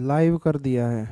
Live कर दिया है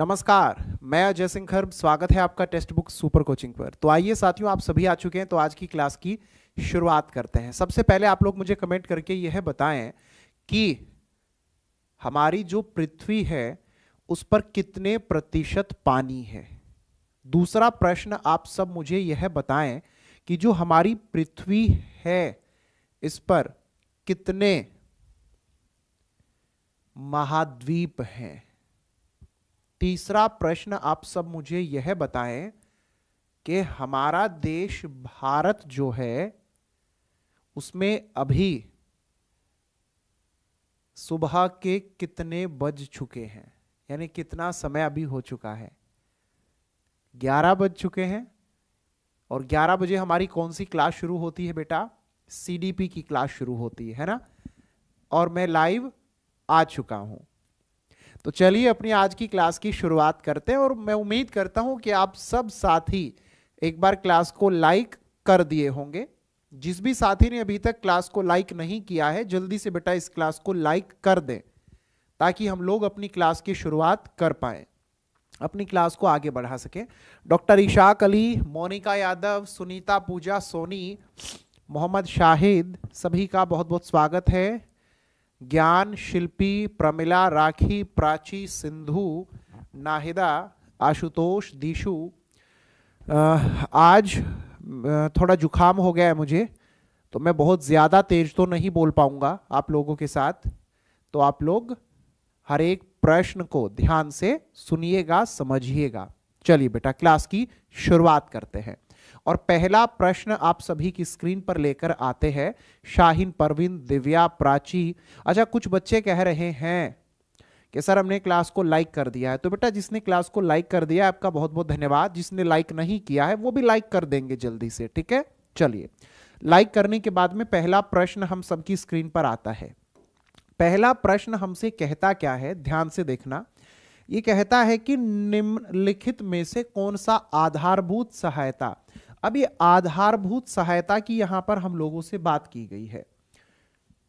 नमस्कार मैं अजय सिंह खर्ब स्वागत है आपका टेस्ट बुक सुपर कोचिंग पर तो आइए साथियों आप सभी आ चुके हैं तो आज की क्लास की शुरुआत करते हैं सबसे पहले आप लोग मुझे कमेंट करके यह बताएं कि हमारी जो पृथ्वी है उस पर कितने प्रतिशत पानी है दूसरा प्रश्न आप सब मुझे यह बताएं कि जो हमारी पृथ्वी है इस पर कितने महाद्वीप हैं तीसरा प्रश्न आप सब मुझे यह बताएं कि हमारा देश भारत जो है उसमें अभी सुबह के कितने बज चुके हैं यानी कितना समय अभी हो चुका है ग्यारह बज चुके हैं और ग्यारह बजे हमारी कौन सी क्लास शुरू होती है बेटा सीडीपी की क्लास शुरू होती है ना और मैं लाइव आ चुका हूं तो चलिए अपनी आज की क्लास की शुरुआत करते हैं और मैं उम्मीद करता हूं कि आप सब साथी एक बार क्लास को लाइक कर दिए होंगे जिस भी साथी ने अभी तक क्लास को लाइक नहीं किया है जल्दी से बेटा इस क्लास को लाइक कर दें ताकि हम लोग अपनी क्लास की शुरुआत कर पाए अपनी क्लास को आगे बढ़ा सकें डॉक्टर इशाक अली मोनिका यादव सुनीता पूजा सोनी मोहम्मद शाहिद सभी का बहुत बहुत स्वागत है ज्ञान शिल्पी प्रमिला राखी प्राची सिंधु नाहिदा आशुतोष दीशु आज थोड़ा जुखाम हो गया है मुझे तो मैं बहुत ज़्यादा तेज तो नहीं बोल पाऊँगा आप लोगों के साथ तो आप लोग हर एक प्रश्न को ध्यान से सुनिएगा समझिएगा चलिए बेटा क्लास की शुरुआत करते हैं और पहला प्रश्न आप सभी की स्क्रीन पर लेकर आते हैं शाहीन परवीन दिव्या प्राची अच्छा कुछ बच्चे कह रहे हैं कि सर हमने क्लास को लाइक कर दिया है तो बेटा जिसने क्लास को लाइक कर दिया आपका बहुत बहुत धन्यवाद जिसने लाइक नहीं किया है वो भी लाइक कर देंगे जल्दी से ठीक है चलिए लाइक करने के बाद में पहला प्रश्न हम सबकी स्क्रीन पर आता है पहला प्रश्न हमसे कहता क्या है ध्यान से देखना ये कहता है कि निम्नलिखित में से कौन सा आधारभूत सहायता अब ये आधारभूत सहायता की यहां पर हम लोगों से बात की गई है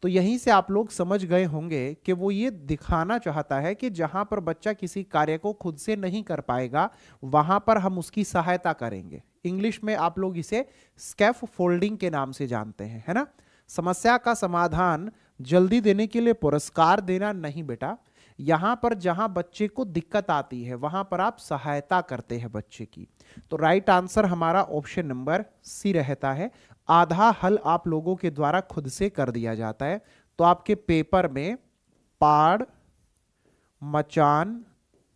तो यहीं से आप लोग समझ गए होंगे कि वो ये दिखाना चाहता है कि जहां पर बच्चा किसी कार्य को खुद से नहीं कर पाएगा वहां पर हम उसकी सहायता करेंगे इंग्लिश में आप लोग इसे स्केफ फोल्डिंग के नाम से जानते हैं है ना समस्या का समाधान जल्दी देने के लिए पुरस्कार देना नहीं बेटा यहाँ पर जहाँ बच्चे को दिक्कत आती है वहाँ पर आप सहायता करते हैं बच्चे की तो राइट आंसर हमारा ऑप्शन नंबर सी रहता है आधा हल आप लोगों के द्वारा खुद से कर दिया जाता है तो आपके पेपर में पाड़ मचान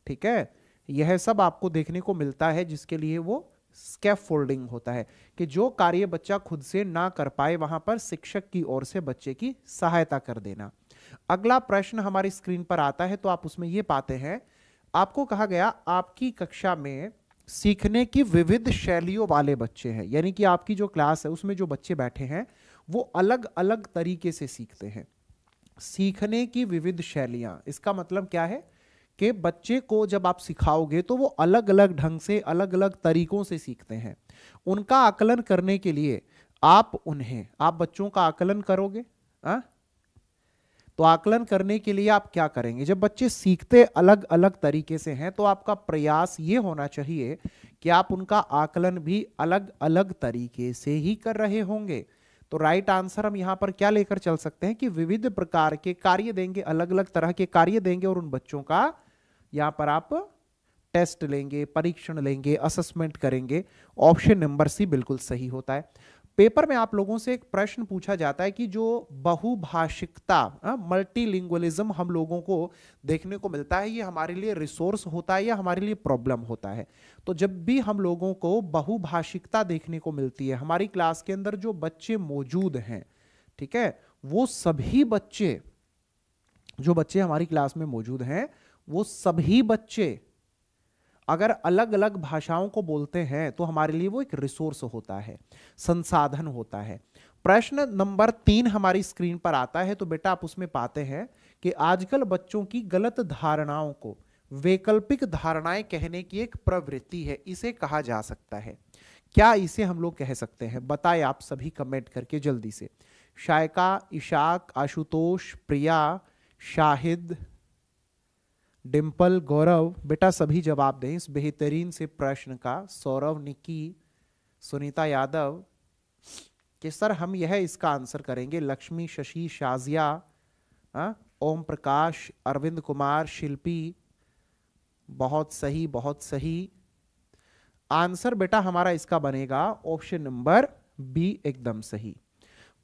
ठीक है यह सब आपको देखने को मिलता है जिसके लिए वो फोल्डिंग होता है कि जो कार्य बच्चा खुद से ना कर पाए वहां पर शिक्षक की ओर से बच्चे की सहायता कर देना अगला प्रश्न हमारी स्क्रीन पर आता है तो आप उसमें ये पाते हैं आपको कहा गया आपकी कक्षा में सीखने की विविध शैलियों वाले बच्चे हैं यानी कि आपकी जो क्लास है उसमें जो बच्चे बैठे हैं वो अलग अलग तरीके से सीखते हैं सीखने की विविध शैलियां इसका मतलब क्या है कि बच्चे को जब आप सिखाओगे तो वो अलग अलग ढंग से अलग अलग तरीकों से सीखते हैं उनका आकलन करने के लिए आप उन्हें आप बच्चों का आकलन करोगे आ? हाँ? तो आकलन करने के लिए आप क्या करेंगे जब बच्चे सीखते अलग अलग तरीके से हैं तो आपका प्रयास ये होना चाहिए कि आप उनका आकलन भी अलग अलग तरीके से ही कर रहे होंगे तो राइट आंसर हम यहाँ पर क्या लेकर चल सकते हैं कि विविध प्रकार के कार्य देंगे अलग अलग तरह के कार्य देंगे और उन बच्चों का यहाँ पर आप टेस्ट लेंगे परीक्षण लेंगे असेसमेंट करेंगे ऑप्शन नंबर सी बिल्कुल सही होता है पेपर में आप लोगों से एक प्रश्न पूछा जाता है कि जो बहुभाषिकता मल्टीलिंग्वलिज्म हम लोगों को देखने को मिलता है ये हमारे लिए रिसोर्स होता है या हमारे लिए प्रॉब्लम होता है तो जब भी हम लोगों को बहुभाषिकता देखने को मिलती है हमारी क्लास के अंदर जो बच्चे मौजूद हैं ठीक है वो सभी बच्चे जो बच्चे हमारी क्लास में मौजूद हैं वो सभी बच्चे अगर अलग अलग भाषाओं को बोलते हैं तो हमारे लिए वो एक रिसोर्स होता है संसाधन होता है प्रश्न नंबर तीन हमारी स्क्रीन पर आता है तो बेटा आप उसमें पाते हैं कि आजकल बच्चों की गलत धारणाओं को वैकल्पिक धारणाएं कहने की एक प्रवृत्ति है इसे कहा जा सकता है क्या इसे हम लोग कह सकते हैं बताए आप सभी कमेंट करके जल्दी से शायका इशाक आशुतोष प्रिया शाहिद डिम्पल गौरव बेटा सभी जवाब दें इस बेहतरीन से प्रश्न का सौरव निकी सुनीता यादव कि सर हम यह इसका आंसर करेंगे लक्ष्मी शशि शाजिया ओम प्रकाश अरविंद कुमार शिल्पी बहुत सही बहुत सही आंसर बेटा हमारा इसका बनेगा ऑप्शन नंबर बी एकदम सही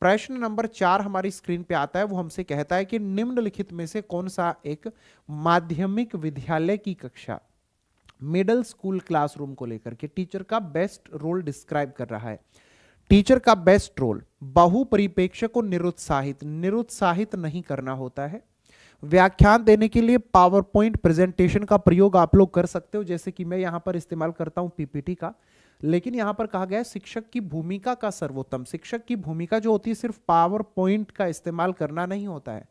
प्रश्न नंबर चार हमारी स्क्रीन पे आता है वो हमसे कहता है कि निम्नलिखित में से कौन सा एक माध्यमिक विद्यालय की कक्षा मिडल स्कूल क्लासरूम को लेकर के टीचर का बेस्ट रोल डिस्क्राइब कर रहा है टीचर का बेस्ट रोल बहु परिपेक्ष को निरुत्साहित निरुत्साहित नहीं करना होता है व्याख्यान देने के लिए पावर पॉइंट प्रेजेंटेशन का प्रयोग आप लोग कर सकते हो जैसे कि मैं यहां पर इस्तेमाल करता हूं पीपीटी का लेकिन यहां पर कहा गया है शिक्षक की भूमिका का सर्वोत्तम शिक्षक की भूमिका जो होती है सिर्फ पावर पॉइंट का इस्तेमाल करना नहीं होता है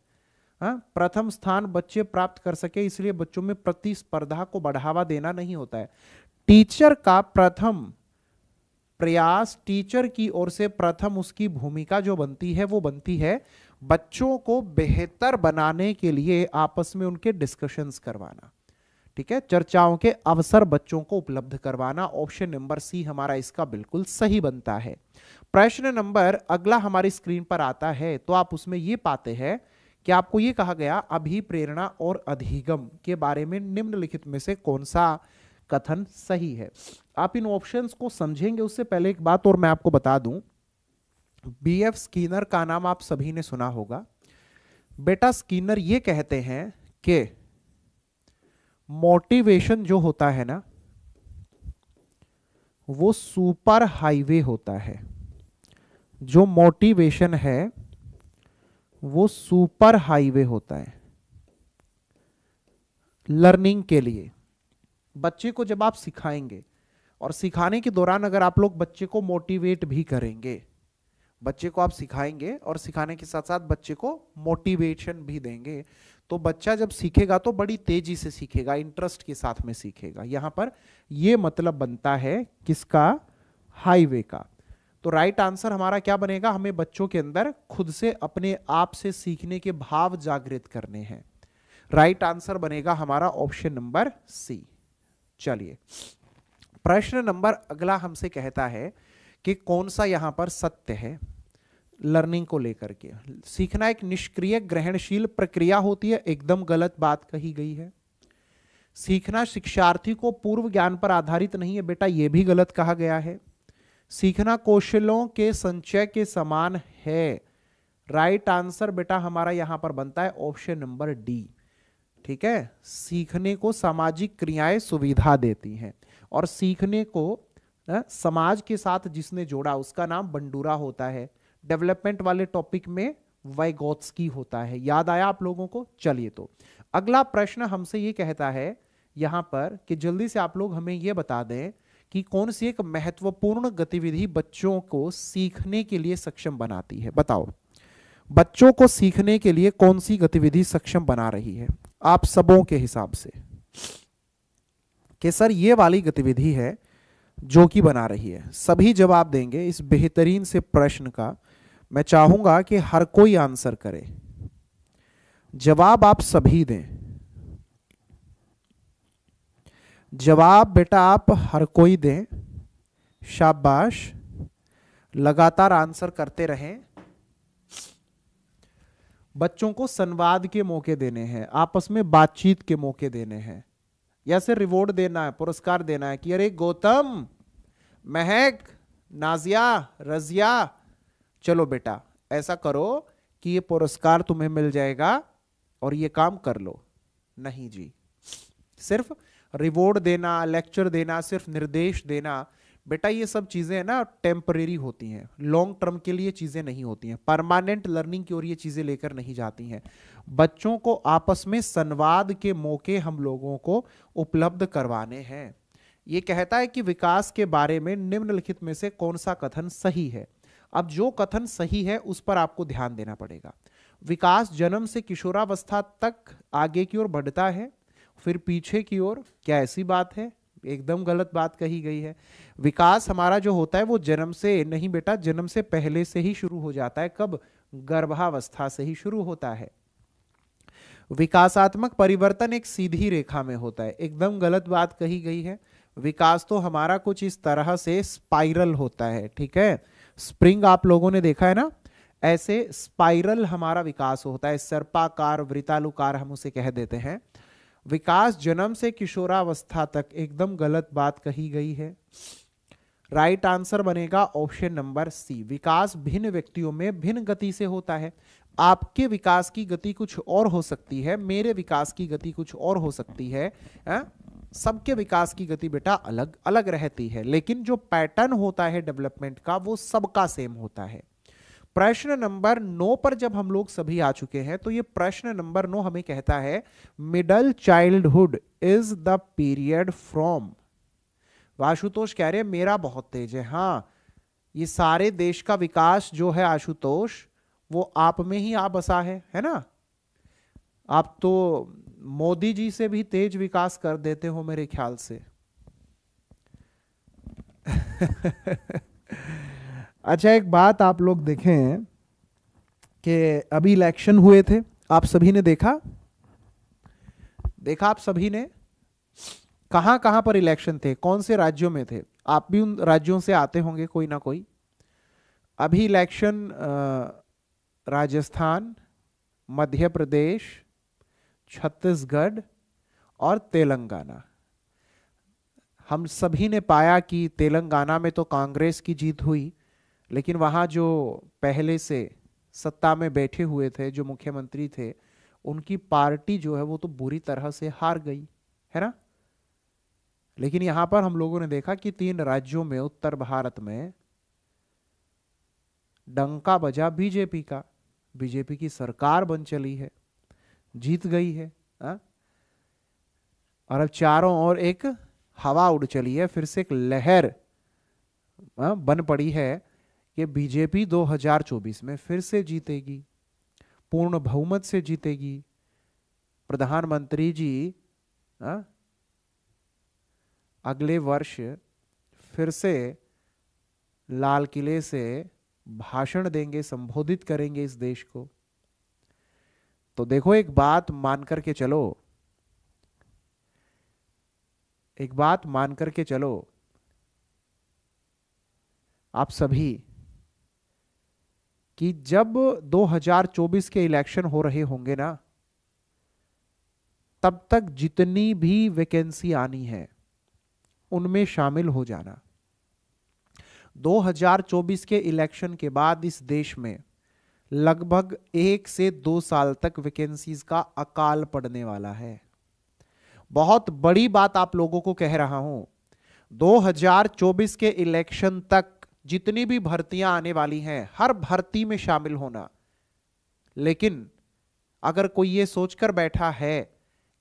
हाँ, प्रथम स्थान बच्चे प्राप्त कर सके इसलिए बच्चों में प्रतिस्पर्धा को बढ़ावा देना नहीं होता है टीचर का प्रथम प्रयास टीचर की ओर से प्रथम उसकी भूमिका जो बनती है वो बनती है बच्चों को बेहतर बनाने के लिए आपस में उनके डिस्कशंस करवाना ठीक है चर्चाओं के अवसर बच्चों को उपलब्ध करवाना ऑप्शन नंबर सी हमारा इसका बिल्कुल सही बनता है प्रश्न नंबर अगला हमारी स्क्रीन पर आता है तो आप उसमें ये पाते हैं कि आपको ये कहा गया अभी प्रेरणा और अधिगम के बारे में निम्नलिखित में से कौन सा कथन सही है आप इन ऑप्शंस को समझेंगे उससे पहले एक बात और मैं आपको बता दूं बी एफ स्कीनर का नाम आप सभी ने सुना होगा बेटा स्कीनर ये कहते हैं कि मोटिवेशन जो होता है ना वो सुपर हाईवे होता है जो मोटिवेशन है वो सुपर हाईवे होता है लर्निंग के लिए बच्चे को जब आप सिखाएंगे और सिखाने के दौरान अगर आप लोग बच्चे को मोटिवेट भी करेंगे बच्चे को आप सिखाएंगे और सिखाने के साथ साथ बच्चे को मोटिवेशन भी देंगे तो बच्चा जब सीखेगा तो बड़ी तेजी से सीखेगा इंटरेस्ट के साथ में सीखेगा यहां पर यह मतलब बनता है किसका हाईवे का तो राइट आंसर हमारा क्या बनेगा हमें बच्चों के अंदर खुद से अपने आप से सीखने के भाव जागृत करने हैं राइट आंसर बनेगा हमारा ऑप्शन नंबर सी चलिए प्रश्न नंबर अगला हमसे कहता है कि कौन सा यहां पर सत्य है लर्निंग को लेकर के सीखना एक निष्क्रिय ग्रहणशील प्रक्रिया होती है एकदम गलत बात कही गई है सीखना शिक्षार्थी को पूर्व ज्ञान पर आधारित नहीं है बेटा ये भी गलत कहा गया है सीखना कौशलों के संचय के समान है राइट right आंसर बेटा हमारा यहां पर बनता है ऑप्शन नंबर डी ठीक है सीखने को सामाजिक क्रियाएं सुविधा देती हैं और सीखने को समाज के साथ जिसने जोड़ा उसका नाम बंडूरा होता है डेवलपमेंट वाले टॉपिक में वाइगोत्सकी होता है याद आया आप लोगों को चलिए तो अगला प्रश्न हमसे ये कहता है यहाँ पर कि जल्दी से आप लोग हमें ये बता दें कि कौन सी एक महत्वपूर्ण गतिविधि बच्चों को सीखने के लिए सक्षम बनाती है बताओ बच्चों को सीखने के लिए कौन सी गतिविधि सक्षम बना रही है आप सबों के हिसाब से कि सर ये वाली गतिविधि है जो कि बना रही है सभी जवाब देंगे इस बेहतरीन से प्रश्न का मैं चाहूंगा कि हर कोई आंसर करे जवाब आप सभी दें जवाब बेटा आप हर कोई दें शाबाश लगातार आंसर करते रहें बच्चों को संवाद के मौके देने हैं आपस में बातचीत के मौके देने हैं या से रिवॉर्ड देना है पुरस्कार देना है कि अरे गौतम महक नाजिया रजिया चलो बेटा ऐसा करो कि ये पुरस्कार तुम्हें मिल जाएगा और ये काम कर लो नहीं जी सिर्फ रिवॉर्ड देना लेक्चर देना सिर्फ निर्देश देना बेटा ये सब चीज़ें ना टेम्परेरी होती हैं लॉन्ग टर्म के लिए चीज़ें नहीं होती हैं परमानेंट लर्निंग की ओर ये चीज़ें लेकर नहीं जाती हैं बच्चों को आपस में संवाद के मौके हम लोगों को उपलब्ध करवाने हैं ये कहता है कि विकास के बारे में निम्नलिखित में से कौन सा कथन सही है अब जो कथन सही है उस पर आपको ध्यान देना पड़ेगा विकास जन्म से किशोरावस्था तक आगे की ओर बढ़ता है फिर पीछे की ओर क्या ऐसी बात है एकदम गलत बात कही गई है विकास हमारा जो होता है वो जन्म से नहीं बेटा जन्म से पहले से ही शुरू हो जाता है कब गर्भावस्था से ही शुरू होता है विकासात्मक परिवर्तन एक सीधी रेखा में होता है एकदम गलत बात कही गई है विकास तो हमारा कुछ इस तरह से स्पाइरल होता है ठीक है स्प्रिंग आप लोगों ने देखा है ना ऐसे स्पाइरल हमारा विकास होता है सर्पाकार वृतालुकार हम उसे कह देते हैं विकास जन्म से किशोरावस्था तक एकदम गलत बात कही गई है राइट आंसर बनेगा ऑप्शन नंबर सी विकास भिन्न व्यक्तियों में भिन्न गति से होता है आपके विकास की गति कुछ और हो सकती है मेरे विकास की गति कुछ और हो सकती है आ? हाँ? सबके विकास की गति बेटा अलग अलग रहती है लेकिन जो पैटर्न होता है डेवलपमेंट का वो सबका सेम होता है प्रश्न नंबर नौ पर जब हम लोग सभी आ चुके हैं तो ये प्रश्न नंबर नौ हमें कहता है middle childhood is the period from Ashutosh कह रहे मेरा बहुत तेज है हाँ ये सारे देश का विकास जो है आशुतोष वो आप में ही आ बसा है है ना आप तो मोदी जी से भी तेज विकास कर देते हो मेरे ख्याल से अच्छा एक बात आप लोग देखें कि अभी इलेक्शन हुए थे आप सभी ने देखा देखा आप सभी ने कहां कहां पर इलेक्शन थे कौन से राज्यों में थे आप भी उन राज्यों से आते होंगे कोई ना कोई अभी इलेक्शन राजस्थान मध्य प्रदेश छत्तीसगढ़ और तेलंगाना हम सभी ने पाया कि तेलंगाना में तो कांग्रेस की जीत हुई लेकिन वहाँ जो पहले से सत्ता में बैठे हुए थे जो मुख्यमंत्री थे उनकी पार्टी जो है वो तो बुरी तरह से हार गई है ना लेकिन यहाँ पर हम लोगों ने देखा कि तीन राज्यों में उत्तर भारत में डंका बजा बीजेपी का बीजेपी की सरकार बन चली है जीत गई है आ? हाँ? और अब चारों ओर एक हवा उड़ चली है फिर से एक लहर आ, हाँ, बन पड़ी है कि बीजेपी 2024 में फिर से जीतेगी पूर्ण बहुमत से जीतेगी प्रधानमंत्री जी आ, हाँ, अगले वर्ष फिर से लाल किले से भाषण देंगे संबोधित करेंगे इस देश को तो देखो एक बात मान करके चलो एक बात मान करके चलो आप सभी कि जब 2024 के इलेक्शन हो रहे होंगे ना तब तक जितनी भी वैकेंसी आनी है उनमें शामिल हो जाना 2024 के इलेक्शन के बाद इस देश में लगभग एक से दो साल तक वैकेंसीज का अकाल पड़ने वाला है बहुत बड़ी बात आप लोगों को कह रहा हूं 2024 के इलेक्शन तक जितनी भी भर्तियां आने वाली हैं हर भर्ती में शामिल होना लेकिन अगर कोई ये सोचकर बैठा है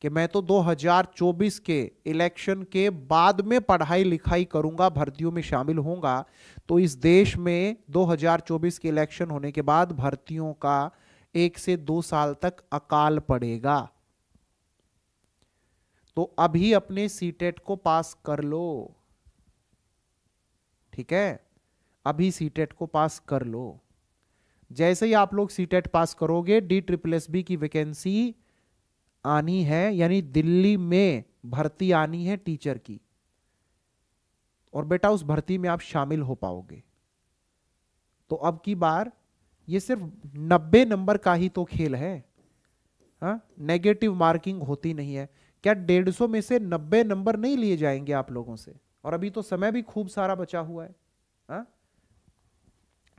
कि मैं तो 2024 के इलेक्शन के बाद में पढ़ाई लिखाई करूंगा भर्तियों में शामिल होऊंगा तो इस देश में 2024 के इलेक्शन होने के बाद भर्तियों का एक से दो साल तक अकाल पड़ेगा तो अभी अपने सीटेट e को पास कर लो ठीक है अभी सीटेट e को पास कर लो जैसे ही आप लोग सीटेट e पास करोगे डी ट्रिपल एस बी की वैकेंसी आनी है यानी दिल्ली में भर्ती आनी है टीचर की और बेटा उस भर्ती में आप शामिल हो पाओगे तो अब की बार ये सिर्फ 90 नंबर का ही तो खेल है हा? नेगेटिव मार्किंग होती नहीं है क्या 150 में से 90 नंबर नहीं लिए जाएंगे आप लोगों से और अभी तो समय भी खूब सारा बचा हुआ है हा?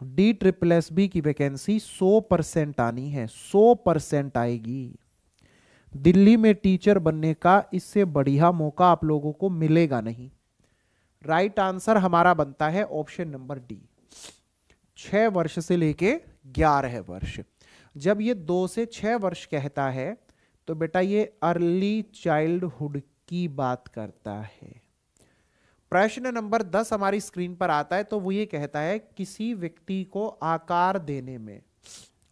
डी ट्रिपल एस बी की वैकेंसी 100 परसेंट आनी है 100 परसेंट आएगी दिल्ली में टीचर बनने का इससे बढ़िया मौका आप लोगों को मिलेगा नहीं राइट right आंसर हमारा बनता है ऑप्शन नंबर डी छह वर्ष से लेके ग्यारह वर्ष जब ये दो से छह वर्ष कहता है तो बेटा ये अर्ली चाइल्डहुड की बात करता है प्रश्न नंबर दस हमारी स्क्रीन पर आता है तो वो ये कहता है किसी व्यक्ति को आकार देने में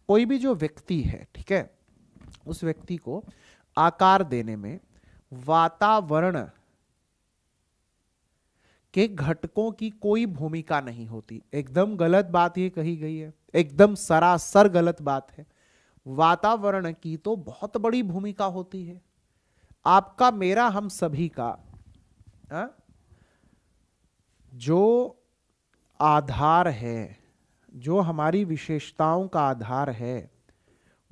कोई भी जो व्यक्ति है ठीक है उस व्यक्ति को आकार देने में वातावरण के घटकों की कोई भूमिका नहीं होती एकदम गलत बात ये कही गई है एकदम सरासर गलत बात है वातावरण की तो बहुत बड़ी भूमिका होती है आपका मेरा हम सभी का आ? हाँ, जो आधार है जो हमारी विशेषताओं का आधार है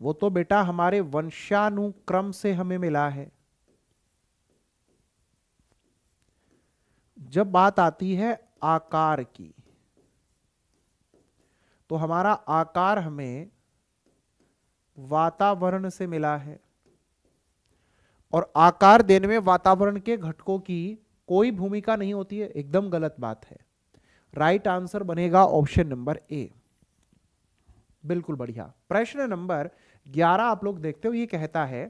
वो तो बेटा हमारे वंशानुक्रम से हमें मिला है जब बात आती है आकार की तो हमारा आकार हमें वातावरण से मिला है और आकार देने में वातावरण के घटकों की कोई भूमिका नहीं होती है एकदम गलत बात है राइट आंसर बनेगा ऑप्शन नंबर ए बिल्कुल बढ़िया प्रश्न नंबर 11 आप लोग देखते हो ये कहता है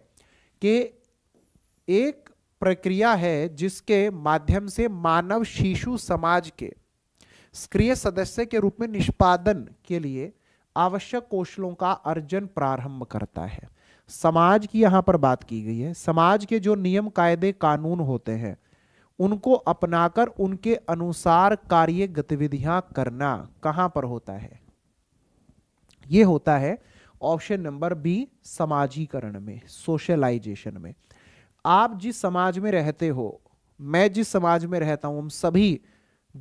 कि एक प्रक्रिया है जिसके माध्यम से मानव शिशु समाज के सक्रिय सदस्य के रूप में निष्पादन के लिए आवश्यक कौशलों का अर्जन प्रारंभ करता है समाज की यहां पर बात की गई है समाज के जो नियम कायदे कानून होते हैं उनको अपनाकर उनके अनुसार कार्य गतिविधियां करना कहां पर होता है ये होता है ऑप्शन नंबर बी समाजीकरण में सोशलाइजेशन में आप जिस समाज में रहते हो मैं जिस समाज में रहता हूं हम सभी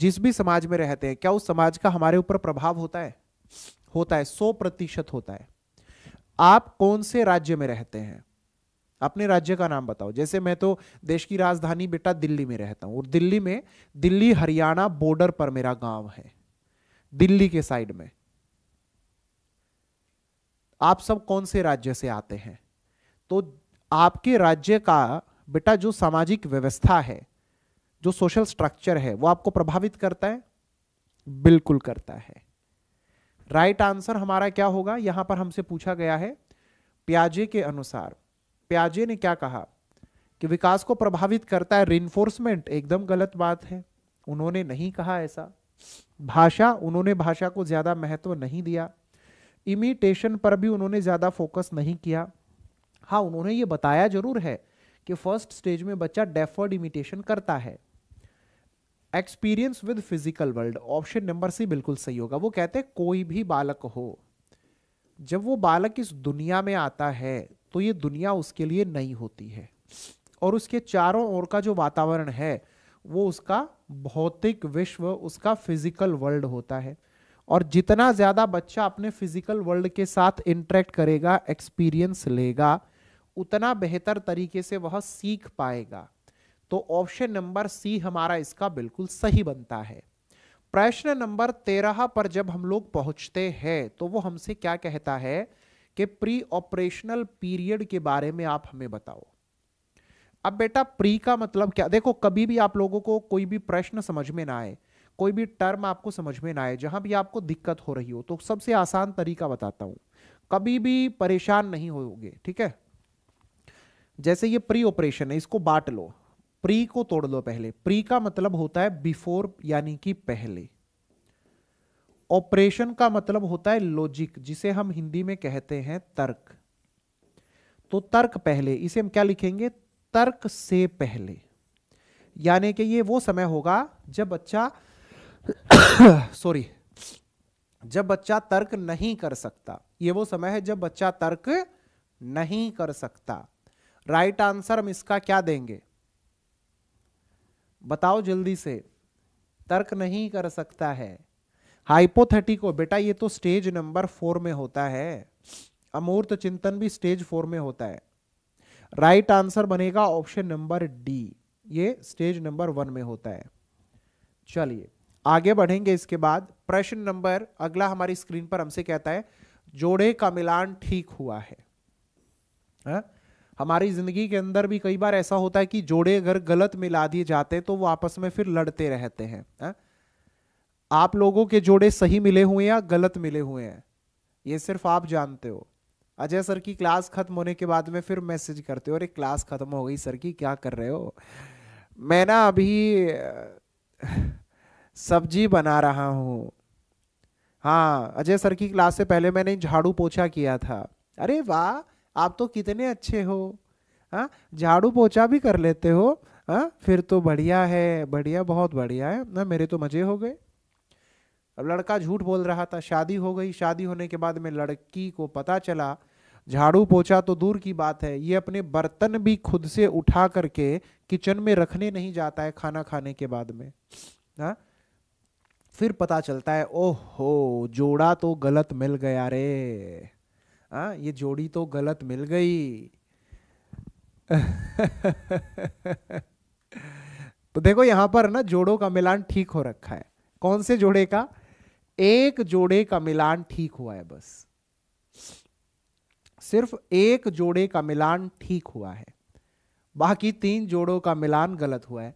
जिस भी समाज में रहते हैं क्या उस समाज का हमारे ऊपर प्रभाव होता है होता है सौ प्रतिशत होता है आप कौन से राज्य में रहते हैं अपने राज्य का नाम बताओ जैसे मैं तो देश की राजधानी बेटा दिल्ली में रहता हूं और दिल्ली में दिल्ली हरियाणा बॉर्डर पर मेरा गांव है दिल्ली के साइड में आप सब कौन से राज्य से आते हैं तो आपके राज्य का बेटा जो सामाजिक व्यवस्था है जो सोशल स्ट्रक्चर है वो आपको प्रभावित करता है बिल्कुल करता है राइट right आंसर हमारा क्या होगा यहां पर हमसे पूछा गया है प्याजे के अनुसार प्याजे ने क्या कहा कि विकास को प्रभावित करता है रिन्फोर्समेंट एकदम गलत बात है उन्होंने नहीं कहा ऐसा भाषा उन्होंने भाषा को ज्यादा महत्व नहीं दिया इमिटेशन पर भी उन्होंने ज़्यादा फोकस नहीं किया हाँ उन्होंने ये बताया जरूर है कि फर्स्ट स्टेज में बच्चा डेफर्ड इमिटेशन करता है experience with physical world option number C बिल्कुल सही होगा वो कहते हैं कोई भी बालक हो जब वो बालक इस दुनिया में आता है तो ये दुनिया उसके लिए नई होती है और उसके चारों ओर का जो वातावरण है वो उसका भौतिक विश्व उसका फिजिकल वर्ल्ड होता है और जितना ज़्यादा बच्चा अपने फिजिकल वर्ल्ड के साथ इंटरेक्ट करेगा एक्सपीरियंस लेगा उतना बेहतर तरीके से वह सीख पाएगा तो ऑप्शन नंबर सी हमारा इसका बिल्कुल सही बनता है प्रश्न नंबर तेरह पर जब हम लोग पहुंचते हैं तो वो हमसे क्या कहता है कि प्री ऑपरेशनल पीरियड के बारे में आप हमें बताओ अब बेटा प्री का मतलब क्या देखो कभी भी आप लोगों को कोई भी प्रश्न समझ में ना आए कोई भी टर्म आपको समझ में ना आए जहां भी आपको दिक्कत हो रही हो तो सबसे आसान तरीका बताता हूं कभी भी परेशान नहीं होगे ठीक है जैसे ये प्री ऑपरेशन है इसको बांट लो प्री को तोड़ लो पहले प्री का मतलब होता है बिफोर यानी कि पहले ऑपरेशन का मतलब होता है लॉजिक जिसे हम हिंदी में कहते हैं तर्क तो तर्क पहले इसे हम क्या लिखेंगे तर्क से पहले यानी कि ये वो समय होगा जब बच्चा सॉरी जब बच्चा तर्क नहीं कर सकता ये वो समय है जब बच्चा तर्क नहीं कर सकता राइट आंसर हम इसका क्या देंगे बताओ जल्दी से तर्क नहीं कर सकता है हाइपोथेटिको बेटा ये तो स्टेज नंबर फोर में होता है अमूर्त चिंतन भी स्टेज फोर में होता है राइट आंसर बनेगा ऑप्शन नंबर डी ये स्टेज नंबर वन में होता है चलिए आगे बढ़ेंगे इसके बाद प्रश्न नंबर अगला हमारी स्क्रीन पर हमसे कहता है जोड़े का मिलान ठीक हुआ है हा? हमारी जिंदगी के अंदर भी कई बार ऐसा होता है कि जोड़े अगर गलत मिला दिए जाते हैं तो वो आपस में फिर लड़ते रहते हैं हा? आप लोगों के जोड़े सही मिले हुए हैं या गलत मिले हुए हैं ये सिर्फ आप जानते हो अजय सर की क्लास खत्म होने के बाद में फिर मैसेज करते हो अरे क्लास खत्म हो गई सर की क्या कर रहे हो मैं ना अभी सब्जी बना रहा हूँ हाँ अजय सर की क्लास से पहले मैंने झाड़ू पोछा किया था अरे वाह आप तो कितने अच्छे हो हाँ झाड़ू पोछा भी कर लेते हो हाँ फिर तो बढ़िया है बढ़िया बहुत बढ़िया है ना मेरे तो मज़े हो गए अब लड़का झूठ बोल रहा था शादी हो गई शादी होने के बाद में लड़की को पता चला झाड़ू पोछा तो दूर की बात है ये अपने बर्तन भी खुद से उठा करके किचन में रखने नहीं जाता है खाना खाने के बाद में हाँ फिर पता चलता है ओहो जोड़ा तो गलत मिल गया रे आ, हाँ, ये जोड़ी तो गलत मिल गई तो देखो यहां पर ना जोड़ों का मिलान ठीक हो रखा है कौन से जोड़े का एक जोड़े का मिलान ठीक हुआ है बस सिर्फ एक जोड़े का मिलान ठीक हुआ है बाकी तीन जोड़ों का मिलान गलत हुआ है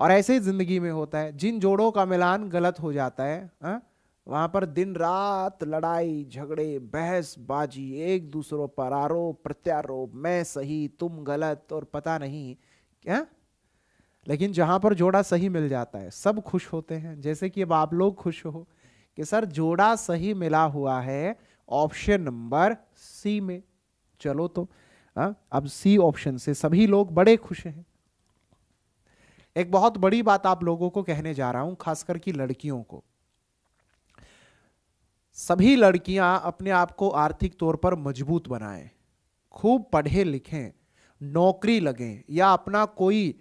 और ऐसे ही जिंदगी में होता है जिन जोड़ों का मिलान गलत हो जाता है हा? वहां पर दिन रात लड़ाई झगड़े बहस बाजी एक दूसरों पर आरोप प्रत्यारोप मैं सही तुम गलत और पता नहीं क्या लेकिन जहां पर जोड़ा सही मिल जाता है सब खुश होते हैं जैसे कि अब आप लोग खुश हो कि सर जोड़ा सही मिला हुआ है ऑप्शन नंबर सी में चलो तो आ? हाँ, अब सी ऑप्शन से सभी लोग बड़े खुश हैं एक बहुत बड़ी बात आप लोगों को कहने जा रहा हूं खासकर की लड़कियों को सभी लड़कियां अपने आप को आर्थिक तौर पर मजबूत बनाएं खूब पढ़े लिखें नौकरी लगें या अपना कोई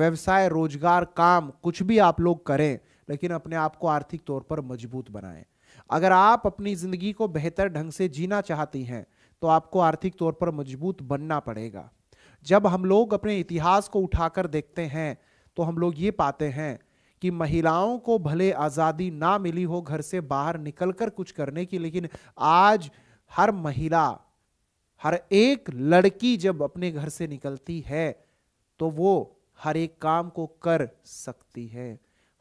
व्यवसाय रोजगार काम कुछ भी आप लोग करें लेकिन अपने आप को आर्थिक तौर पर मजबूत बनाएं अगर आप अपनी ज़िंदगी को बेहतर ढंग से जीना चाहती हैं तो आपको आर्थिक तौर पर मजबूत बनना पड़ेगा जब हम लोग अपने इतिहास को उठाकर देखते हैं तो हम लोग ये पाते हैं कि महिलाओं को भले आज़ादी ना मिली हो घर से बाहर निकलकर कुछ करने की लेकिन आज हर महिला हर एक लड़की जब अपने घर से निकलती है तो वो हर एक काम को कर सकती है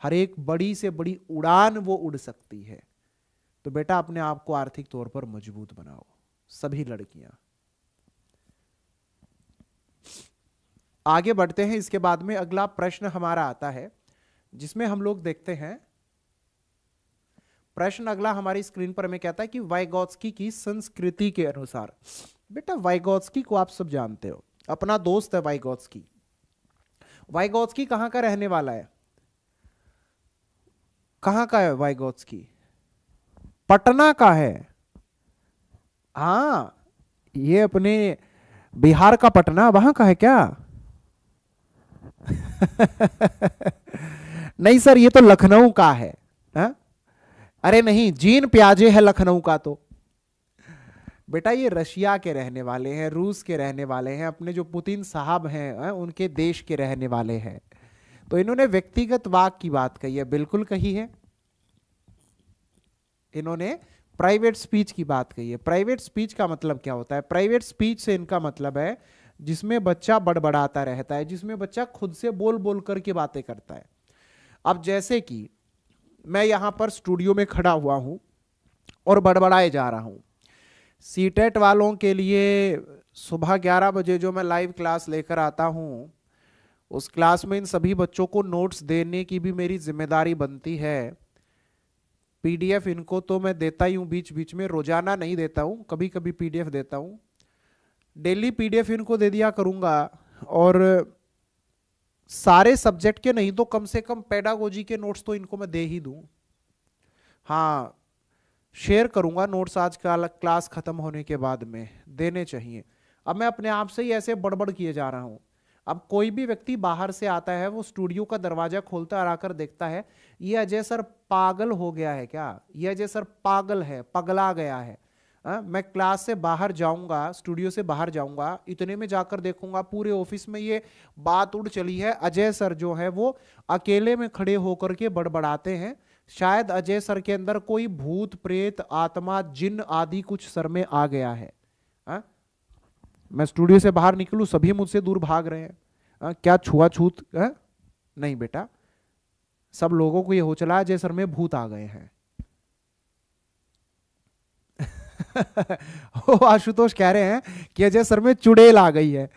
हर एक बड़ी से बड़ी उड़ान वो उड़ सकती है तो बेटा अपने आप को आर्थिक तौर पर मजबूत बनाओ सभी लड़कियां आगे बढ़ते हैं इसके बाद में अगला प्रश्न हमारा आता है जिसमें हम लोग देखते हैं प्रश्न अगला हमारी स्क्रीन पर हमें कहता है कि वाइगोत्स्की की संस्कृति के अनुसार बेटा वाइगोत्स्की को आप सब जानते हो अपना दोस्त है वाइगोत्स्की वाइगोत्स्की कहां का रहने वाला है कहां का है वाइगोत्स्की पटना का है हाँ ये अपने बिहार का पटना वहां का है क्या नहीं सर ये तो लखनऊ का है हा? अरे नहीं जीन प्याजे है लखनऊ का तो बेटा ये रशिया के रहने वाले हैं रूस के रहने वाले हैं अपने जो पुतिन साहब हैं हाँ, उनके देश के रहने वाले हैं तो इन्होंने व्यक्तिगत वाक की बात कही है बिल्कुल कही है इन्होंने प्राइवेट स्पीच की बात कही है प्राइवेट स्पीच का मतलब क्या होता है प्राइवेट स्पीच से इनका मतलब है जिसमें बच्चा बड़बड़ाता रहता है जिसमें बच्चा खुद से बोल बोल करके बातें करता है अब जैसे कि मैं यहाँ पर स्टूडियो में खड़ा हुआ हूँ और बड़बड़ाए जा रहा हूँ सीटेट e वालों के लिए सुबह 11 बजे जो मैं लाइव क्लास लेकर आता हूँ उस क्लास में इन सभी बच्चों को नोट्स देने की भी मेरी जिम्मेदारी बनती है पीडीएफ इनको तो मैं देता ही हूँ बीच बीच में रोजाना नहीं देता हूँ कभी कभी पीडीएफ देता हूँ डेली पीडीएफ इनको दे दिया करूंगा और सारे सब्जेक्ट के नहीं तो कम से कम पेडागोजी के नोट्स तो इनको मैं दे ही दू हाँ शेयर करूंगा नोट्स आज का क्लास ख़त्म होने के बाद में देने चाहिए अब मैं अपने आप से ही ऐसे बड़बड़ किए जा रहा हूँ अब कोई भी व्यक्ति बाहर से आता है वो स्टूडियो का दरवाज़ा खोलता और आकर देखता है ये अजय सर पागल हो गया है क्या ये अजय सर पागल है पगला गया है आ, हाँ, मैं क्लास से बाहर जाऊंगा स्टूडियो से बाहर जाऊंगा इतने में जाकर देखूंगा पूरे ऑफिस में ये बात उड़ चली है अजय सर जो है वो अकेले में खड़े होकर के बड़बड़ाते हैं शायद अजय सर के अंदर कोई भूत प्रेत आत्मा जिन आदि कुछ सर में आ गया है आ? हाँ, मैं स्टूडियो से बाहर निकलू सभी मुझसे दूर भाग रहे हैं आ? हाँ, क्या छुआछूत नहीं बेटा सब लोगों को ये हो चला अजय सर में भूत आ गए हैं आशुतोष कह रहे हैं कि अजय सर में चुड़ैल आ गई है आ?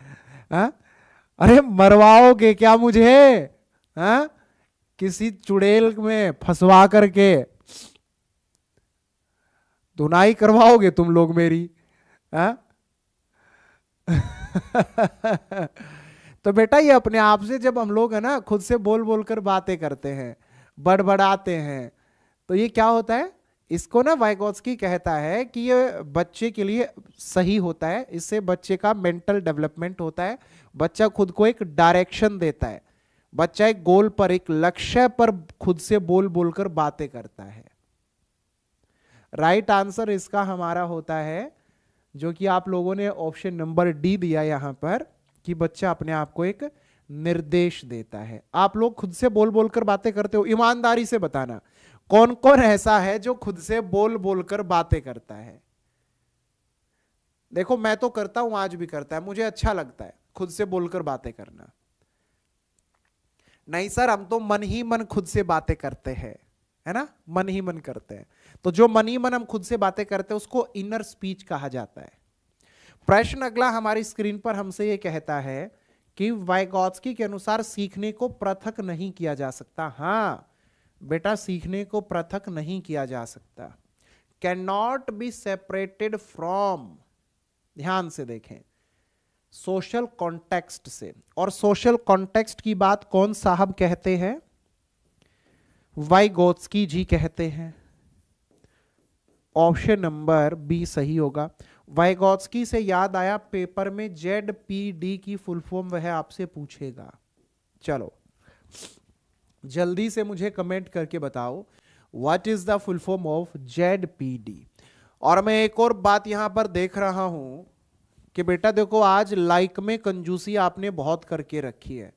हाँ? अरे मरवाओगे क्या मुझे आ? हाँ? किसी चुड़ैल में फंसवा करके धुनाई करवाओगे तुम लोग मेरी आ? हाँ? तो बेटा ये अपने आप से जब हम लोग है ना खुद से बोल बोलकर बातें करते हैं बड़बड़ाते हैं तो ये क्या होता है इसको ना वाइगोत्सकी कहता है कि ये बच्चे के लिए सही होता है इससे बच्चे का मेंटल डेवलपमेंट होता है बच्चा खुद को एक डायरेक्शन देता है बच्चा एक गोल पर एक लक्ष्य पर खुद से बोल बोलकर बातें करता है राइट right आंसर इसका हमारा होता है जो कि आप लोगों ने ऑप्शन नंबर डी दिया यहां पर कि बच्चा अपने आप को एक निर्देश देता है आप लोग खुद से बोल बोलकर बातें करते हो ईमानदारी से बताना कौन कौन ऐसा है जो खुद से बोल बोल कर बातें करता है देखो मैं तो करता हूं आज भी करता है मुझे अच्छा लगता है खुद से बोलकर बातें करना नहीं सर हम तो मन ही मन खुद से बातें करते हैं है ना मन ही मन करते हैं तो जो मन ही मन हम खुद से बातें करते हैं उसको इनर स्पीच कहा जाता है प्रश्न अगला हमारी स्क्रीन पर हमसे ये कहता है कि वाइगॉत्स्की के अनुसार सीखने को पृथक नहीं किया जा सकता हाँ बेटा सीखने को पृथक नहीं किया जा सकता can not be separated from ध्यान से देखें सोशल कॉन्टेक्स्ट से और सोशल कॉन्टेक्स्ट की बात कौन साहब कहते हैं वाई गोत्सकी जी कहते हैं ऑप्शन नंबर बी सही होगा वाइगॉत्सकी से याद आया पेपर में जेड पी डी की फुल फॉर्म वह आपसे पूछेगा चलो जल्दी से मुझे कमेंट करके बताओ what is the full form of Z P D और मैं एक और बात यहां पर देख रहा हूं कि बेटा देखो आज लाइक में कंजूसी आपने बहुत करके रखी है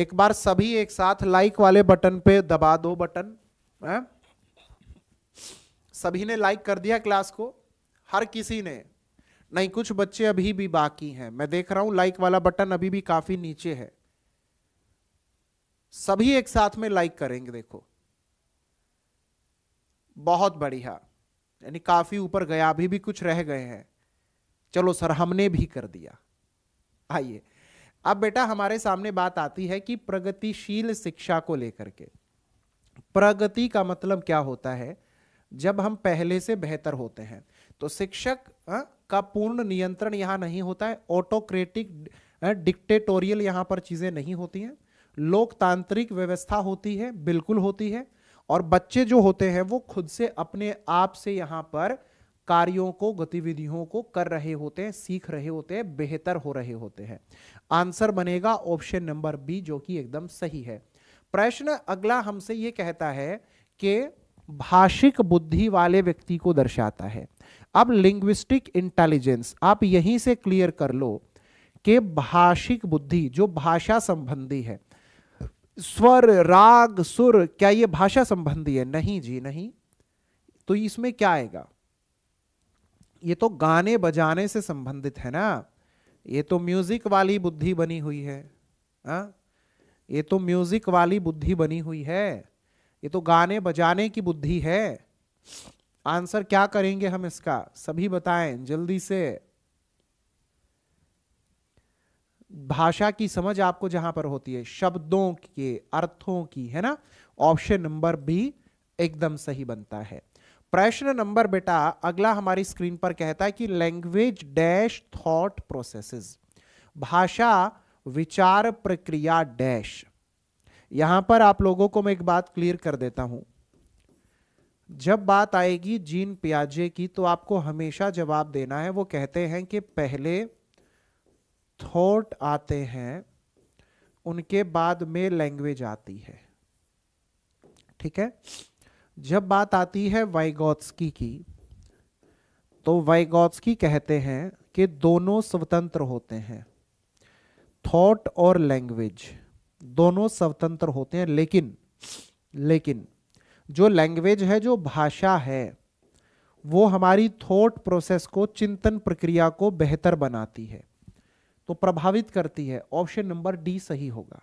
एक बार सभी एक साथ लाइक वाले बटन पे दबा दो बटन है? हाँ? सभी ने लाइक कर दिया क्लास को हर किसी ने नहीं कुछ बच्चे अभी भी बाकी हैं मैं देख रहा हूं लाइक वाला बटन अभी भी काफी नीचे है सभी एक साथ में लाइक करेंगे देखो बहुत बढ़िया यानी काफी ऊपर गया अभी भी कुछ रह गए हैं चलो सर हमने भी कर दिया आइए अब बेटा हमारे सामने बात आती है कि प्रगतिशील शिक्षा को लेकर के प्रगति का मतलब क्या होता है जब हम पहले से बेहतर होते हैं तो शिक्षक का पूर्ण नियंत्रण यहां नहीं होता है ऑटोक्रेटिक डिक्टेटोरियल यहां पर चीज़ें नहीं होती हैं लोकतांत्रिक व्यवस्था होती है बिल्कुल होती है और बच्चे जो होते हैं वो खुद से अपने आप से यहाँ पर कार्यों को गतिविधियों को कर रहे होते हैं सीख रहे होते हैं बेहतर हो रहे होते हैं आंसर बनेगा ऑप्शन नंबर बी जो कि एकदम सही है प्रश्न अगला हमसे ये कहता है कि भाषिक बुद्धि वाले व्यक्ति को दर्शाता है अब लिंग्विस्टिक इंटेलिजेंस आप यहीं से क्लियर कर लो कि भाषिक बुद्धि जो भाषा संबंधी है स्वर राग सुर क्या ये भाषा संबंधी है नहीं जी नहीं तो इसमें क्या आएगा ये तो गाने बजाने से संबंधित है ना ये तो म्यूजिक वाली बुद्धि बनी हुई है आ? हाँ? ये तो म्यूजिक वाली बुद्धि बनी हुई है ये तो गाने बजाने की बुद्धि है आंसर क्या करेंगे हम इसका सभी बताएं जल्दी से भाषा की समझ आपको जहां पर होती है शब्दों के अर्थों की है ना ऑप्शन नंबर भी एकदम सही बनता है प्रश्न नंबर बेटा अगला हमारी स्क्रीन पर कहता है कि लैंग्वेज डैश थॉट प्रोसेसेस भाषा विचार प्रक्रिया डैश यहां पर आप लोगों को मैं एक बात क्लियर कर देता हूं जब बात आएगी जीन पियाजे की तो आपको हमेशा जवाब देना है वो कहते हैं कि पहले थॉट आते हैं उनके बाद में लैंग्वेज आती है ठीक है जब बात आती है वाइगॉत्स्की की तो वाइगॉत्स्की कहते हैं कि दोनों स्वतंत्र होते हैं थॉट और लैंग्वेज दोनों स्वतंत्र होते हैं लेकिन लेकिन जो लैंग्वेज है जो भाषा है वो हमारी थॉट प्रोसेस को चिंतन प्रक्रिया को बेहतर बनाती है तो प्रभावित करती है ऑप्शन नंबर डी सही होगा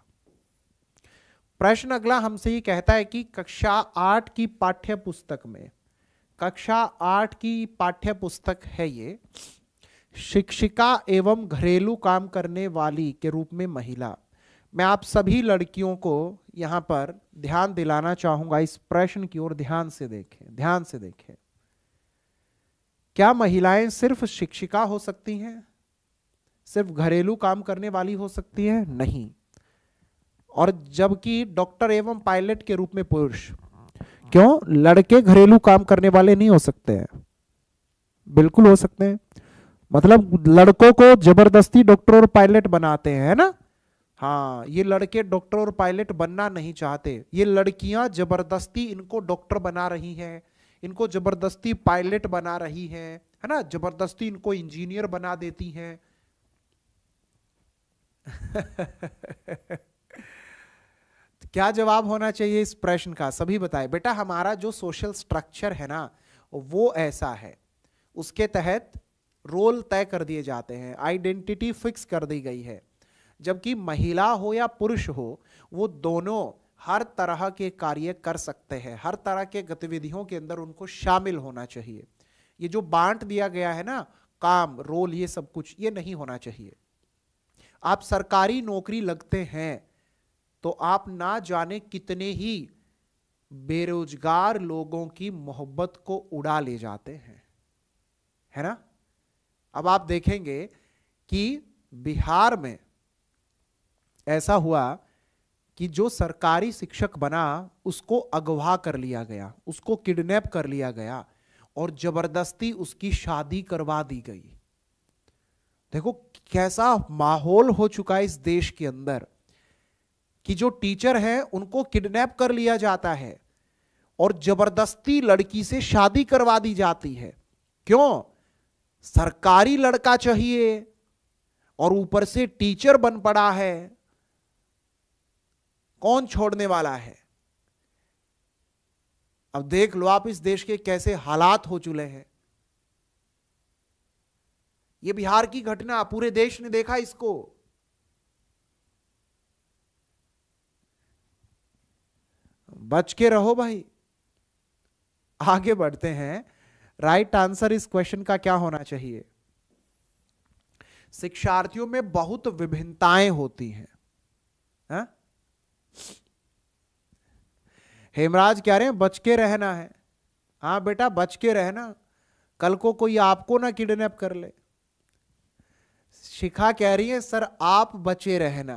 प्रश्न अगला हमसे ये कहता है कि कक्षा आठ की पाठ्य पुस्तक में कक्षा आठ की पाठ्य पुस्तक है ये शिक्षिका एवं घरेलू काम करने वाली के रूप में महिला मैं आप सभी लड़कियों को यहाँ पर ध्यान दिलाना चाहूंगा इस प्रश्न की ओर ध्यान से देखें ध्यान से देखें क्या महिलाएं सिर्फ शिक्षिका हो सकती हैं सिर्फ घरेलू काम करने वाली हो सकती है नहीं और जबकि डॉक्टर एवं पायलट के रूप में पुरुष क्यों लड़के घरेलू काम करने वाले नहीं हो सकते हैं बिल्कुल हो सकते हैं मतलब लड़कों को जबरदस्ती डॉक्टर और पायलट बनाते हैं ना हाँ ये लड़के डॉक्टर और पायलट बनना नहीं चाहते ये लड़कियां जबरदस्ती इनको डॉक्टर बना रही हैं इनको जबरदस्ती पायलट बना रही हैं है ना जबरदस्ती इनको इंजीनियर बना देती हैं तो क्या जवाब होना चाहिए इस प्रश्न का सभी बताए बेटा हमारा जो सोशल स्ट्रक्चर है ना वो ऐसा है उसके तहत रोल तय कर दिए जाते हैं आइडेंटिटी फिक्स कर दी गई है जबकि महिला हो या पुरुष हो वो दोनों हर तरह के कार्य कर सकते हैं हर तरह के गतिविधियों के अंदर उनको शामिल होना चाहिए ये जो बांट दिया गया है ना काम रोल ये सब कुछ ये नहीं होना चाहिए आप सरकारी नौकरी लगते हैं तो आप ना जाने कितने ही बेरोजगार लोगों की मोहब्बत को उड़ा ले जाते हैं है ना अब आप देखेंगे कि बिहार में ऐसा हुआ कि जो सरकारी शिक्षक बना उसको अगवा कर लिया गया उसको किडनैप कर लिया गया और जबरदस्ती उसकी शादी करवा दी गई देखो कैसा माहौल हो चुका है इस देश के अंदर कि जो टीचर हैं उनको किडनैप कर लिया जाता है और जबरदस्ती लड़की से शादी करवा दी जाती है क्यों सरकारी लड़का चाहिए और ऊपर से टीचर बन पड़ा है कौन छोड़ने वाला है अब देख लो आप इस देश के कैसे हालात हो चुके हैं ये बिहार की घटना पूरे देश ने देखा इसको बच के रहो भाई आगे बढ़ते हैं राइट आंसर इस क्वेश्चन का क्या होना चाहिए शिक्षार्थियों में बहुत विभिन्नताएं होती हैं हाँ? हेमराज कह रहे हैं बच के रहना है हाँ बेटा बच के रहना कल को कोई आपको ना किडनैप कर ले शिखा कह रही है सर आप बचे रहना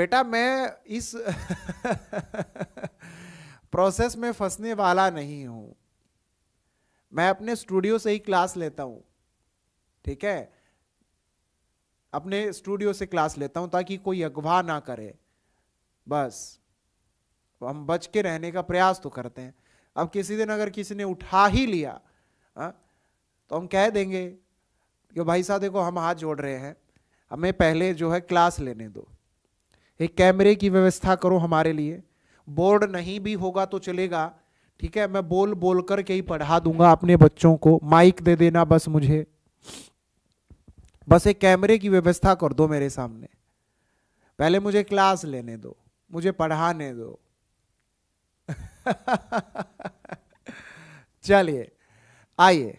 बेटा मैं इस प्रोसेस में फंसने वाला नहीं हूं मैं अपने स्टूडियो से ही क्लास लेता हूं ठीक है अपने स्टूडियो से क्लास लेता हूं ताकि कोई अगवा ना करे बस हम बच के रहने का प्रयास तो करते हैं अब किसी दिन अगर किसी ने उठा ही लिया आ? हाँ, तो हम कह देंगे कि भाई साहब देखो हम हाथ जोड़ रहे हैं हमें पहले जो है क्लास लेने दो एक कैमरे की व्यवस्था करो हमारे लिए बोर्ड नहीं भी होगा तो चलेगा ठीक है मैं बोल बोल कर के ही पढ़ा दूंगा अपने बच्चों को माइक दे देना बस मुझे बस एक कैमरे की व्यवस्था कर दो मेरे सामने पहले मुझे क्लास लेने दो मुझे पढ़ाने दो चलिए आइए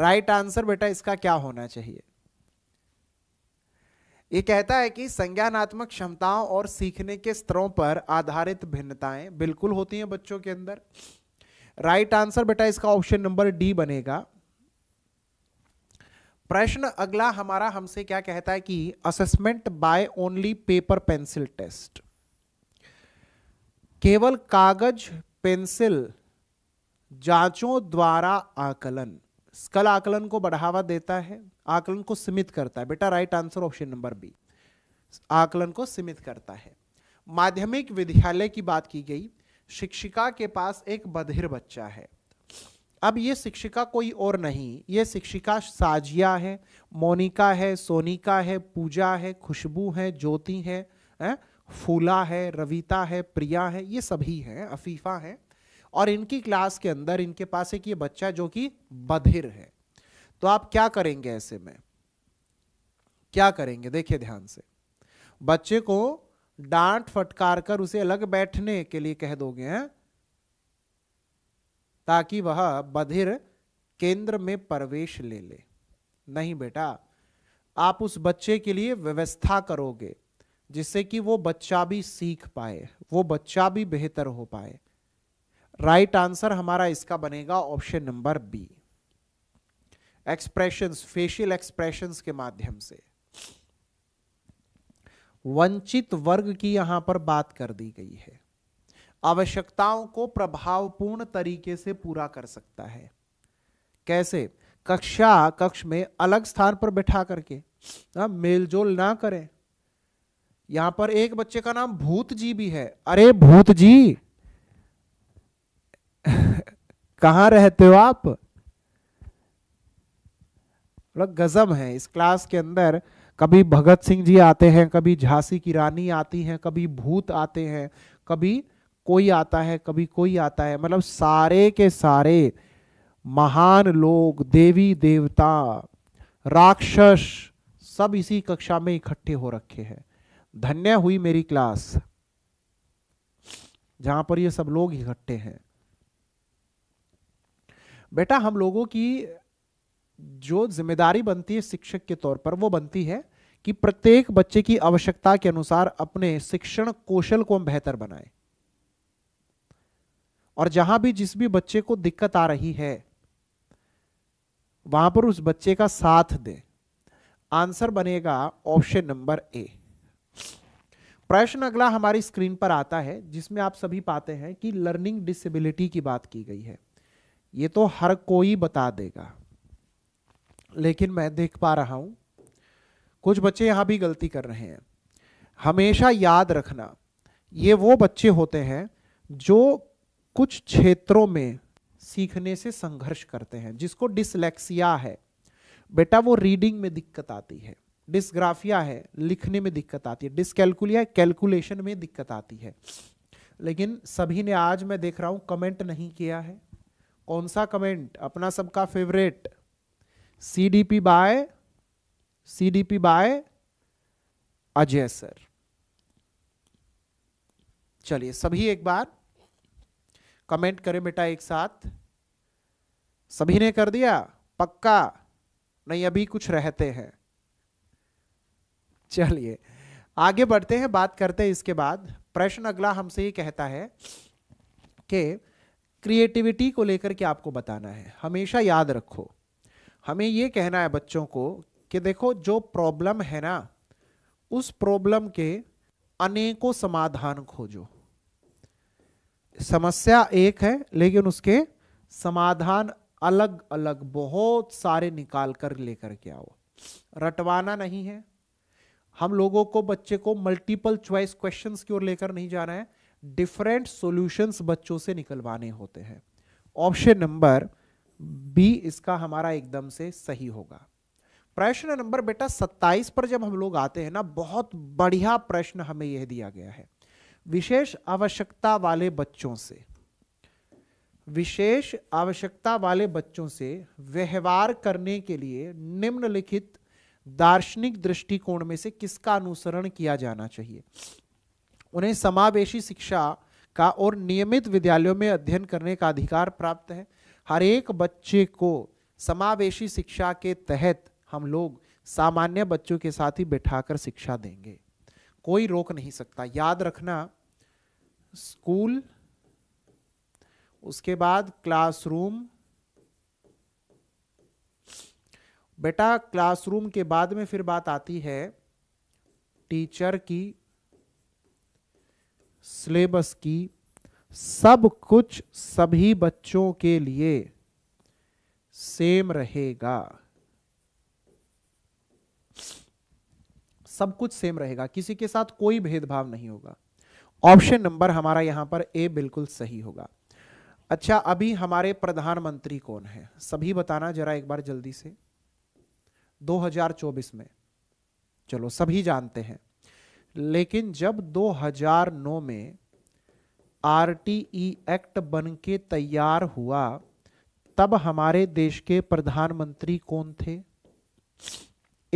राइट आंसर बेटा इसका क्या होना चाहिए ये कहता है कि संज्ञानात्मक क्षमताओं और सीखने के स्तरों पर आधारित भिन्नताएं बिल्कुल होती हैं बच्चों के अंदर राइट आंसर बेटा इसका ऑप्शन नंबर डी बनेगा प्रश्न अगला हमारा हमसे क्या कहता है कि assessment by only paper pencil test केवल कागज पेंसिल जांचों द्वारा आकलन स्कल आकलन को बढ़ावा देता है आकलन को सीमित करता है बेटा right answer option number B आकलन को सीमित करता है माध्यमिक विद्यालय की बात की गई शिक्षिका के पास एक बधिर बच्चा है अब ये शिक्षिका कोई और नहीं ये शिक्षिका साजिया है मोनिका है सोनिका है पूजा है खुशबू है ज्योति है, है फूला है रविता है प्रिया है ये सभी हैं अफीफा हैं और इनकी क्लास के अंदर इनके पास एक ये बच्चा जो कि बधिर है तो आप क्या करेंगे ऐसे में क्या करेंगे देखिए ध्यान से बच्चे को डांट फटकार कर उसे अलग बैठने के लिए कह दोगे हैं ताकि वह बधिर केंद्र में प्रवेश ले ले नहीं बेटा आप उस बच्चे के लिए व्यवस्था करोगे जिससे कि वो बच्चा भी सीख पाए वो बच्चा भी बेहतर हो पाए राइट right आंसर हमारा इसका बनेगा option number B expressions facial expressions के माध्यम से वंचित वर्ग की यहां पर बात कर दी गई है आवश्यकताओं को प्रभावपूर्ण तरीके से पूरा कर सकता है कैसे कक्षा कक्ष में अलग स्थान पर बैठा करके ना हाँ, मेलजोल ना करें यहां पर एक बच्चे का नाम भूत जी भी है अरे भूत जी कहाँ रहते हो आप मतलब गजब है इस क्लास के अंदर कभी भगत सिंह जी आते हैं कभी झांसी की रानी आती हैं कभी भूत आते हैं कभी कोई आता है कभी कोई आता है मतलब सारे के सारे महान लोग देवी देवता राक्षस सब इसी कक्षा में इकट्ठे हो रखे हैं धन्य हुई मेरी क्लास जहां पर ये सब लोग इकट्ठे हैं बेटा हम लोगों की जो जिम्मेदारी बनती है शिक्षक के तौर पर वो बनती है कि प्रत्येक बच्चे की आवश्यकता के अनुसार अपने शिक्षण कौशल को हम बेहतर बनाए और जहां भी जिस भी बच्चे को दिक्कत आ रही है वहां पर उस बच्चे का साथ दे आंसर बनेगा ऑप्शन नंबर ए प्रश्न अगला हमारी स्क्रीन पर आता है जिसमें आप सभी पाते हैं कि लर्निंग डिसेबिलिटी की बात की गई है ये तो हर कोई बता देगा लेकिन मैं देख पा रहा हूं कुछ बच्चे यहां भी गलती कर रहे हैं हमेशा याद रखना ये वो बच्चे होते हैं जो कुछ क्षेत्रों में सीखने से संघर्ष करते हैं जिसको डिसलेक्सिया है बेटा वो रीडिंग में दिक्कत आती है डिस्ग्राफिया है लिखने में दिक्कत आती है डिसकैलकुलिया कैलकुलेशन में दिक्कत आती है लेकिन सभी ने आज मैं देख रहा हूँ कमेंट नहीं किया है कौन सा कमेंट अपना सबका favourite C D P by C D P by Ajay sir चलिए सभी एक बार कमेंट करें बेटा एक साथ सभी ने कर दिया पक्का नहीं अभी कुछ रहते हैं चलिए आगे बढ़ते हैं बात करते हैं इसके बाद प्रश्न अगला हमसे ये कहता है कि क्रिएटिविटी को लेकर के आपको बताना है हमेशा याद रखो हमें ये कहना है बच्चों को कि देखो जो प्रॉब्लम है ना उस प्रॉब्लम के अनेकों समाधान खोजो समस्या एक है लेकिन उसके समाधान अलग अलग बहुत सारे निकाल कर लेकर के आओ रटवाना नहीं है हम लोगों को बच्चे को मल्टीपल चॉइस क्वेश्चंस की ओर लेकर नहीं जाना है डिफरेंट सॉल्यूशंस बच्चों से निकलवाने होते हैं ऑप्शन नंबर बी इसका हमारा एकदम से सही होगा प्रश्न नंबर बेटा 27 पर जब हम लोग आते हैं ना बहुत बढ़िया प्रश्न हमें यह दिया गया है विशेष आवश्यकता वाले बच्चों से विशेष आवश्यकता वाले बच्चों से व्यवहार करने के लिए निम्नलिखित दार्शनिक दृष्टिकोण में से किसका अनुसरण किया जाना चाहिए उन्हें समावेशी शिक्षा का और नियमित विद्यालयों में अध्ययन करने का अधिकार प्राप्त है हर एक बच्चे को समावेशी शिक्षा के तहत हम लोग सामान्य बच्चों के साथ ही बैठाकर शिक्षा देंगे कोई रोक नहीं सकता याद रखना स्कूल उसके बाद क्लासरूम बेटा क्लासरूम के बाद में फिर बात आती है टीचर की सिलेबस की सब कुछ सभी बच्चों के लिए सेम रहेगा सब कुछ सेम रहेगा किसी के साथ कोई भेदभाव नहीं होगा ऑप्शन नंबर हमारा यहां पर ए बिल्कुल सही होगा अच्छा अभी हमारे प्रधानमंत्री कौन है सभी बताना जरा एक बार जल्दी से 2024 में चलो सभी जानते हैं लेकिन जब 2009 में आर एक्ट बन के तैयार हुआ तब हमारे देश के प्रधानमंत्री कौन थे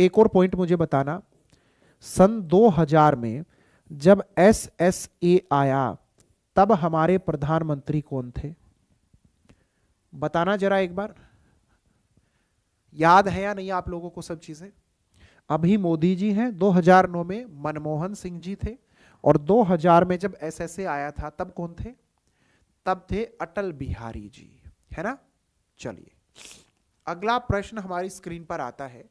एक और पॉइंट मुझे बताना सन 2000 में जब एस एस ए आया तब हमारे प्रधानमंत्री कौन थे बताना जरा एक बार याद है या नहीं आप लोगों को सब चीजें अभी मोदी जी हैं 2009 में मनमोहन सिंह जी थे और 2000 में जब एसएसए आया था तब कौन थे तब थे अटल बिहारी जी है ना चलिए अगला प्रश्न हमारी स्क्रीन पर आता है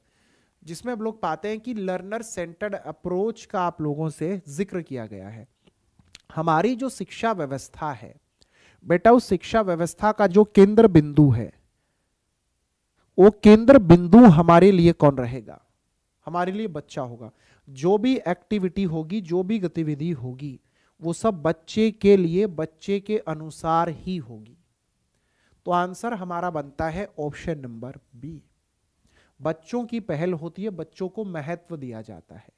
जिसमें हम लोग पाते हैं कि लर्नर सेंटर्ड अप्रोच का आप लोगों से जिक्र किया गया है हमारी जो शिक्षा व्यवस्था है बेटा उस शिक्षा व्यवस्था का जो केंद्र बिंदु है वो केंद्र बिंदु हमारे लिए कौन रहेगा हमारे लिए बच्चा होगा जो भी एक्टिविटी होगी जो भी गतिविधि होगी वो सब बच्चे के लिए बच्चे के अनुसार ही होगी तो आंसर हमारा बनता है ऑप्शन नंबर बी बच्चों की पहल होती है बच्चों को महत्व दिया जाता है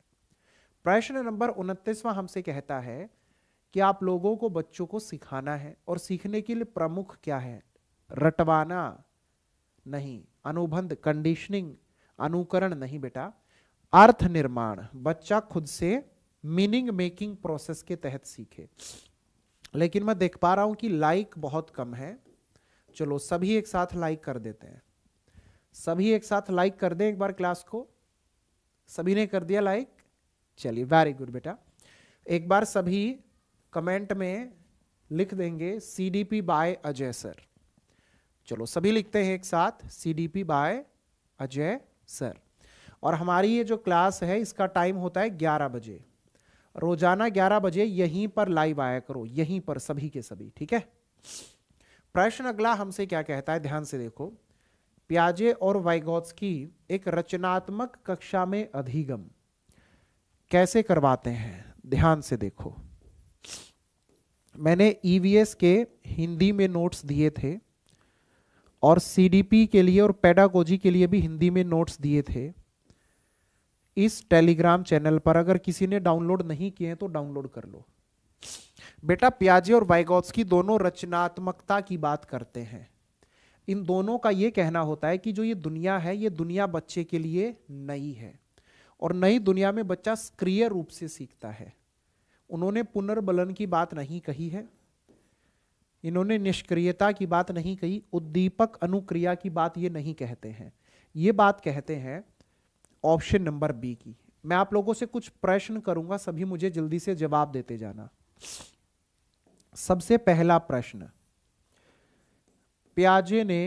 प्रश्न नंबर उनतीसवां हमसे कहता है कि आप लोगों को बच्चों को सिखाना है और सीखने के लिए प्रमुख क्या है रटवाना नहीं अनुबंध कंडीशनिंग अनुकरण नहीं बेटा अर्थ निर्माण बच्चा खुद से मीनिंग मेकिंग प्रोसेस के तहत सीखे लेकिन मैं देख पा रहा हूं कि लाइक बहुत कम है चलो सभी एक साथ लाइक कर देते हैं सभी एक साथ लाइक कर दें एक बार क्लास को सभी ने कर दिया लाइक चलिए वेरी गुड बेटा एक बार सभी कमेंट में लिख देंगे C D P by Ajay sir चलो सभी लिखते हैं एक साथ C D P by Ajay sir और हमारी ये जो क्लास है इसका टाइम होता है ग्यारह बजे रोजाना ग्यारह बजे यहीं पर लाइव आया करो यहीं पर सभी के सभी ठीक है प्रश्न अगला हमसे क्या कहता है ध्यान से देखो प्याजे और वाइगोट्स की एक रचनात्मक कक्षा में अधिगम कैसे करवाते हैं ध्यान से देखो मैंने ईवीएस e के हिंदी में नोट्स दिए थे और सीडीपी के लिए और पेडागोजी के लिए भी हिंदी में नोट्स दिए थे इस टेलीग्राम चैनल पर अगर किसी ने डाउनलोड नहीं किए हैं तो डाउनलोड कर लो बेटा प्याजे और वाइगॉट्स की दोनों रचनात्मकता की बात करते हैं इन दोनों का ये कहना होता है कि जो ये दुनिया है ये दुनिया बच्चे के लिए नई है और नई दुनिया में बच्चा सक्रिय रूप से सीखता है उन्होंने पुनर्बलन की बात नहीं कही है इन्होंने निष्क्रियता की बात नहीं कही उद्दीपक अनुक्रिया की बात ये नहीं कहते हैं ये बात कहते हैं ऑप्शन नंबर बी की मैं आप लोगों से कुछ प्रश्न करूंगा सभी मुझे जल्दी से जवाब देते जाना सबसे पहला प्रश्न प्याजे ने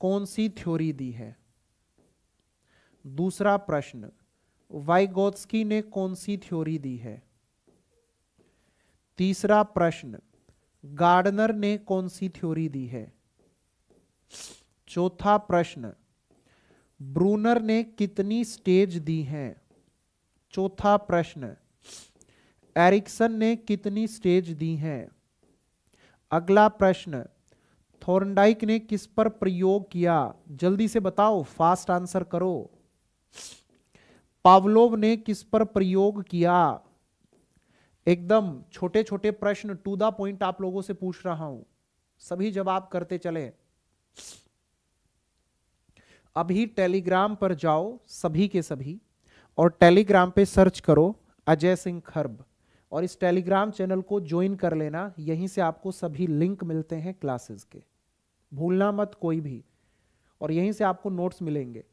कौन सी थ्योरी दी है दूसरा प्रश्न वाइगोत्स्की ने कौन सी थ्योरी दी है तीसरा प्रश्न गार्डनर ने कौन सी थ्योरी दी है चौथा प्रश्न ब्रूनर ने कितनी स्टेज दी हैं चौथा प्रश्न एरिक्सन ने कितनी स्टेज दी हैं अगला प्रश्न थोरनडाइक ने किस पर प्रयोग किया जल्दी से बताओ फास्ट आंसर करो पावलोव ने किस पर प्रयोग किया एकदम छोटे छोटे प्रश्न टू द पॉइंट आप लोगों से पूछ रहा हूं सभी जवाब करते चले अभी टेलीग्राम पर जाओ सभी के सभी और टेलीग्राम पे सर्च करो अजय सिंह खर्ब और इस टेलीग्राम चैनल को ज्वाइन कर लेना यहीं से आपको सभी लिंक मिलते हैं क्लासेस के भूलना मत कोई भी और यहीं से आपको नोट्स मिलेंगे